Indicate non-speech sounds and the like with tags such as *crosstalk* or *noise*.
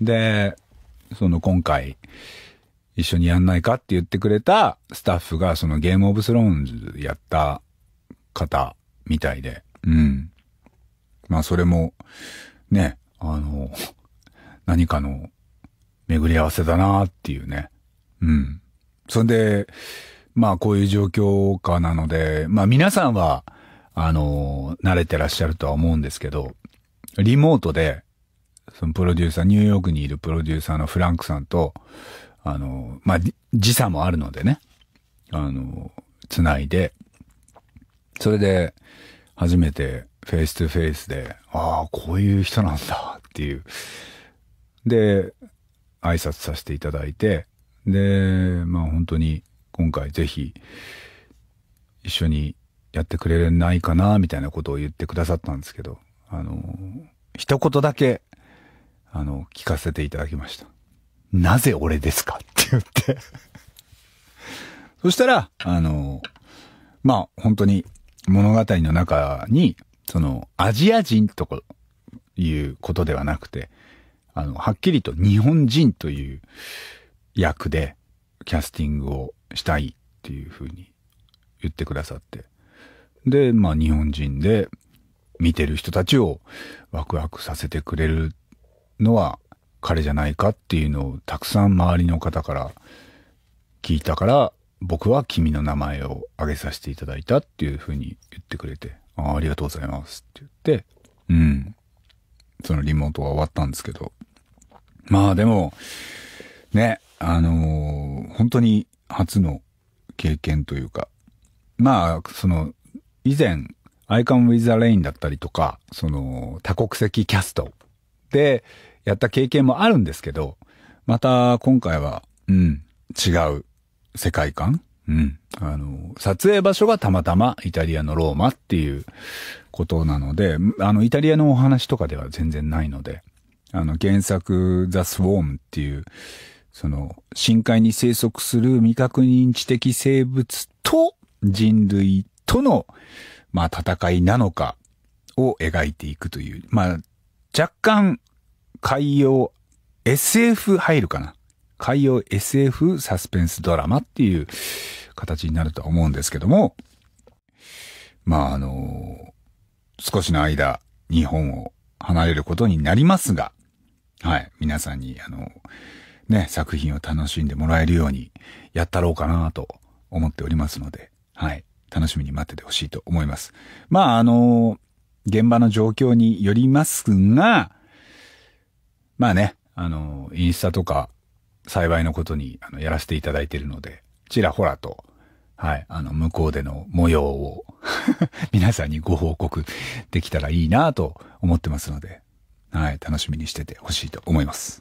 で、その今回、一緒にやんないかって言ってくれたスタッフが、そのゲームオブスローンズやった方みたいで、うん。まあそれも、ね、あの、何かの巡り合わせだなっていうね。うん。そんで、まあこういう状況下なので、まあ皆さんは、あの、慣れてらっしゃるとは思うんですけど、リモートでそのプロデューサー、ニューヨークにいるプロデューサーのフランクさんと、あの、まあ、時差もあるのでね、あの、つないで、それで、初めてフェイストゥフェイスで、ああ、こういう人なんだっていう。で、挨拶させていただいて、で、まあ本当に今回ぜひ一緒にやってくれないかなみたいなことを言ってくださったんですけど、あの、一言だけあの、聞かせていただきました。なぜ俺ですか *laughs* って言ってそしたら、あの、まあ、本当に物語の中に、その、アジア人とかいうことではなくて、あの、はっきりと日本人という役でキャスティングをしたいっていうふうに言ってくださって。で、まあ、日本人で見てる人たちをワクワクさせてくれるのは彼じゃないかっていうのをたくさん周りの方から聞いたから僕は君の名前を挙げさせていただいたっていうふうに言ってくれてあありがとうございますって言ってうんそのリモートは終わったんですけどまあでもねあのー、本当に初の経験というかまあその以前アイカン・ウィザ・レインだったりとか、その多国籍キャストで、やった経験もあるんですけど、また今回は、うん、違う世界観うん。あの、撮影場所がたまたまイタリアのローマっていうことなので、あの、イタリアのお話とかでは全然ないので、あの、原作、ザ・スウォームっていう、その、深海に生息する未確認知的生物と人類との、まあ、戦いなのかを描いていくという、まあ、若干海洋 SF 入るかな。海洋 SF サスペンスドラマっていう形になるとは思うんですけども、まああの、少しの間、日本を離れることになりますが、はい、皆さんにあの、ね、作品を楽しんでもらえるようにやったろうかなと思っておりますので、はい、楽しみに待っててほしいと思います。まああの、現場の状況によりますが、まあね、あの、インスタとか、幸いのことに、あの、やらせていただいているので、ちらほらと、はい、あの、向こうでの模様を *laughs* 皆さんにご報告できたらいいなと思ってますので、はい、楽しみにしててほしいと思います。